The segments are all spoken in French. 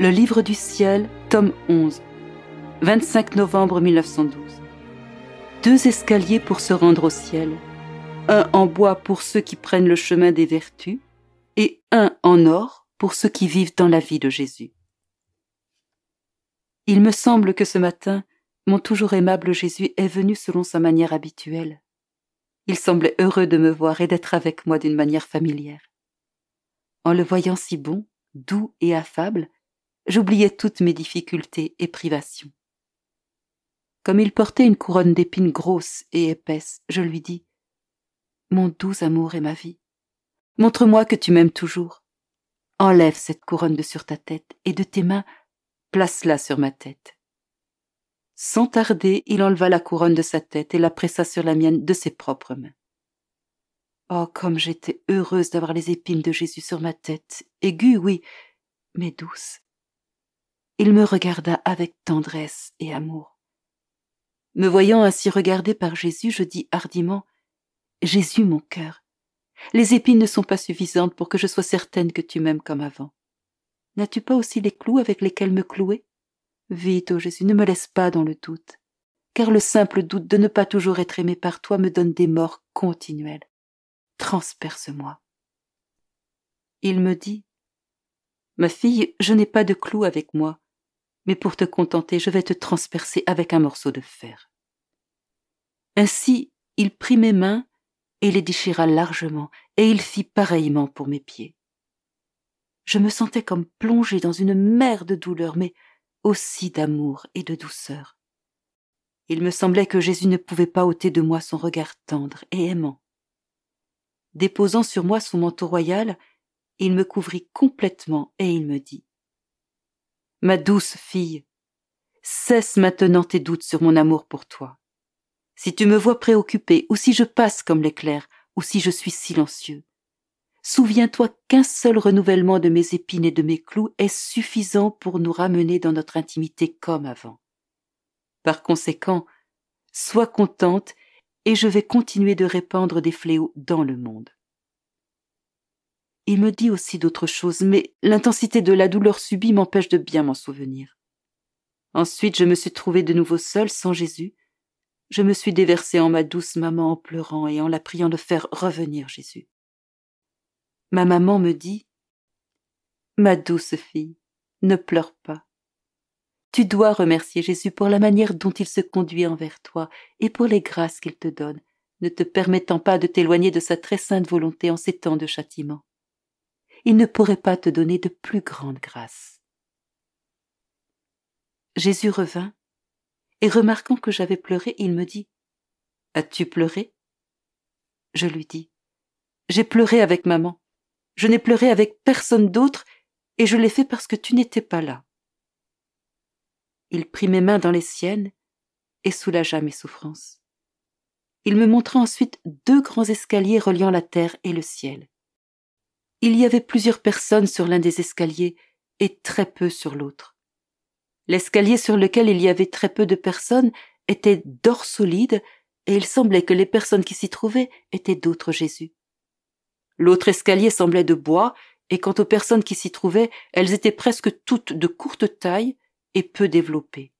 Le Livre du Ciel, tome 11, 25 novembre 1912. Deux escaliers pour se rendre au ciel, un en bois pour ceux qui prennent le chemin des vertus, et un en or pour ceux qui vivent dans la vie de Jésus. Il me semble que ce matin, mon toujours aimable Jésus est venu selon sa manière habituelle. Il semblait heureux de me voir et d'être avec moi d'une manière familière. En le voyant si bon, doux et affable, j'oubliais toutes mes difficultés et privations. Comme il portait une couronne d'épines grosses et épaisse, je lui dis Mon doux amour et ma vie, montre-moi que tu m'aimes toujours. Enlève cette couronne de sur ta tête et de tes mains, place-la sur ma tête. Sans tarder, il enleva la couronne de sa tête et la pressa sur la mienne de ses propres mains. Oh, comme j'étais heureuse d'avoir les épines de Jésus sur ma tête, aiguë, oui, mais douce, il me regarda avec tendresse et amour. Me voyant ainsi regardé par Jésus, je dis hardiment Jésus, mon cœur, les épines ne sont pas suffisantes pour que je sois certaine que tu m'aimes comme avant. N'as-tu pas aussi les clous avec lesquels me clouer Vite, ô Jésus, ne me laisse pas dans le doute, car le simple doute de ne pas toujours être aimé par toi me donne des morts continuelles. Transperce-moi. Il me dit Ma fille, je n'ai pas de clous avec moi, mais pour te contenter, je vais te transpercer avec un morceau de fer. Ainsi, il prit mes mains et les déchira largement, et il fit pareillement pour mes pieds. Je me sentais comme plongée dans une mer de douleur, mais aussi d'amour et de douceur. Il me semblait que Jésus ne pouvait pas ôter de moi son regard tendre et aimant. Déposant sur moi son manteau royal, il me couvrit complètement et il me dit Ma douce fille, cesse maintenant tes doutes sur mon amour pour toi. Si tu me vois préoccupée, ou si je passe comme l'éclair, ou si je suis silencieux, souviens-toi qu'un seul renouvellement de mes épines et de mes clous est suffisant pour nous ramener dans notre intimité comme avant. Par conséquent, sois contente et je vais continuer de répandre des fléaux dans le monde. Il me dit aussi d'autres choses, mais l'intensité de la douleur subie m'empêche de bien m'en souvenir. Ensuite, je me suis trouvée de nouveau seule, sans Jésus. Je me suis déversée en ma douce maman en pleurant et en la priant de faire revenir Jésus. Ma maman me dit Ma douce fille, ne pleure pas. Tu dois remercier Jésus pour la manière dont il se conduit envers toi et pour les grâces qu'il te donne, ne te permettant pas de t'éloigner de sa très sainte volonté en ces temps de châtiment il ne pourrait pas te donner de plus grande grâce. Jésus revint, et remarquant que j'avais pleuré, il me dit As-tu pleuré Je lui dis J'ai pleuré avec maman. Je n'ai pleuré avec personne d'autre, et je l'ai fait parce que tu n'étais pas là. Il prit mes mains dans les siennes et soulagea mes souffrances. Il me montra ensuite deux grands escaliers reliant la terre et le ciel. Il y avait plusieurs personnes sur l'un des escaliers et très peu sur l'autre. L'escalier sur lequel il y avait très peu de personnes était d'or solide et il semblait que les personnes qui s'y trouvaient étaient d'autres Jésus. L'autre escalier semblait de bois et quant aux personnes qui s'y trouvaient, elles étaient presque toutes de courte taille et peu développées.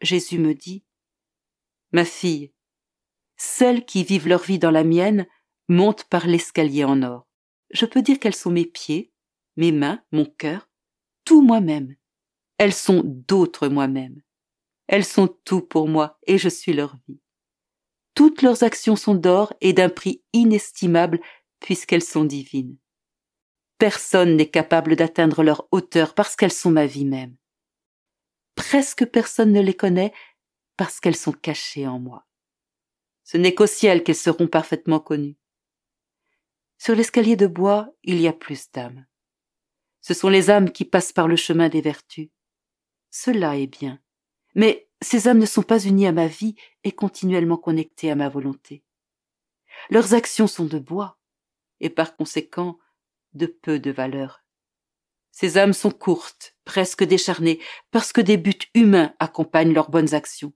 Jésus me dit, Ma fille, celles qui vivent leur vie dans la mienne montent par l'escalier en or je peux dire qu'elles sont mes pieds, mes mains, mon cœur, tout moi-même. Elles sont d'autres moi-même. Elles sont tout pour moi et je suis leur vie. Toutes leurs actions sont d'or et d'un prix inestimable puisqu'elles sont divines. Personne n'est capable d'atteindre leur hauteur parce qu'elles sont ma vie même. Presque personne ne les connaît parce qu'elles sont cachées en moi. Ce n'est qu'au ciel qu'elles seront parfaitement connues. Sur l'escalier de bois, il y a plus d'âmes. Ce sont les âmes qui passent par le chemin des vertus. Cela est bien. Mais ces âmes ne sont pas unies à ma vie et continuellement connectées à ma volonté. Leurs actions sont de bois, et par conséquent de peu de valeur. Ces âmes sont courtes, presque décharnées, parce que des buts humains accompagnent leurs bonnes actions.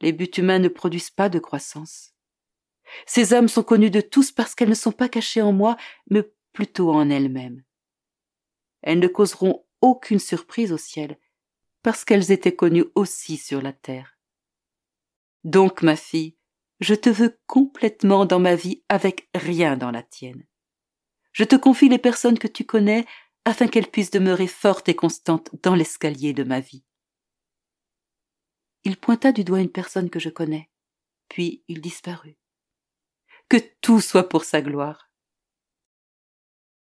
Les buts humains ne produisent pas de croissance. Ces âmes sont connues de tous parce qu'elles ne sont pas cachées en moi, mais plutôt en elles-mêmes. Elles ne causeront aucune surprise au ciel, parce qu'elles étaient connues aussi sur la terre. Donc, ma fille, je te veux complètement dans ma vie avec rien dans la tienne. Je te confie les personnes que tu connais afin qu'elles puissent demeurer fortes et constantes dans l'escalier de ma vie. Il pointa du doigt une personne que je connais, puis il disparut que tout soit pour sa gloire.